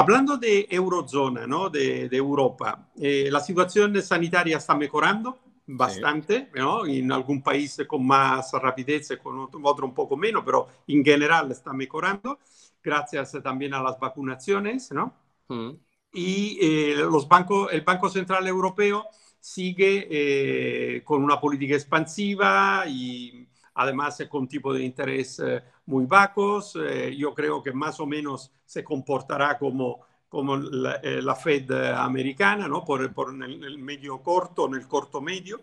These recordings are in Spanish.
Hablando de eurozona, ¿no? de, Europa, eh, la situación sanitaria está mejorando bastante, ¿no? en algún país con más rapidez, con otro, otro un poco menos, pero en general está mejorando, gracias también a las vacunaciones. ¿no? Mm. Y eh, el Banco Central Europeo sigue eh, con una política expansiva y además con tipo de interés eh, muy bajos. Eh, yo creo que más o menos se comportará como, como la, eh, Fed americana, ¿no? por, por en el, medio corto, en el corto medio.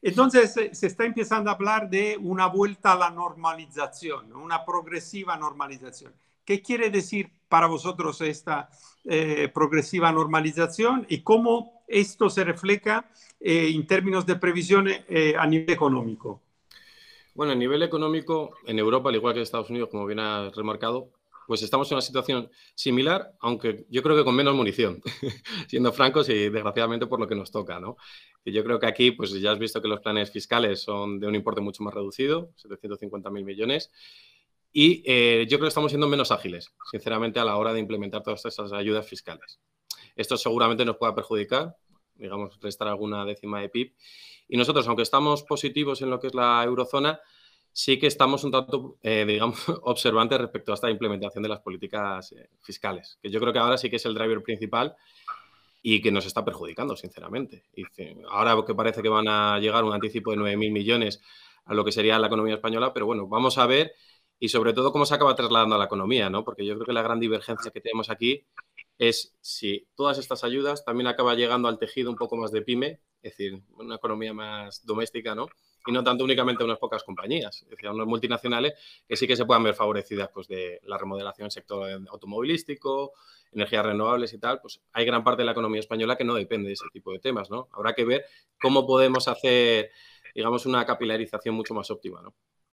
Entonces se está empezando a hablar de una vuelta a la normalización, una progresiva normalización. ¿Qué quiere decir para vosotros esta progresiva normalización y cómo esto se refleja en términos de previsiones a nivel económico? Bueno, a nivel económico, en Europa, al igual que en Estados Unidos, como bien has remarcado, pues estamos en una situación similar, aunque yo creo que con menos munición, siendo francos y desgraciadamente por lo que nos toca, ¿no? yo creo que aquí, pues ya has visto que los planes fiscales son de un importe mucho más reducido, 750.000 millones, y eh, yo creo que estamos siendo menos ágiles, sinceramente, a la hora de implementar todas estas ayudas fiscales. Esto seguramente nos pueda perjudicar, digamos, restar alguna décima de PIB. Y nosotros, aunque estamos positivos en lo que es la eurozona, sí que estamos un tanto, eh, digamos, observantes respecto a esta implementación de las políticas eh, fiscales, que yo creo que ahora sí que es el driver principal y que nos está perjudicando, sinceramente. ahora que parece que van a llegar un anticipo de 9.000 millones a lo que sería la economía española, pero bueno, vamos a ver y sobre todo cómo se acaba trasladando a la economía, ¿no? Porque yo creo que la gran divergencia que tenemos aquí es si todas estas ayudas también acaba llegando al tejido un poco más de pyme, es decir, una economía más doméstica, ¿no? Y no tanto únicamente a unas pocas compañías, es decir, a unas multinacionales que sí que se puedan ver favorecidas pues, de la remodelación del sector automovilístico, energías renovables y tal, pues hay gran parte de la economía española que no depende de ese tipo de temas, ¿no? Habrá que ver cómo podemos hacer, digamos, una capilarización mucho más óptima, ¿no?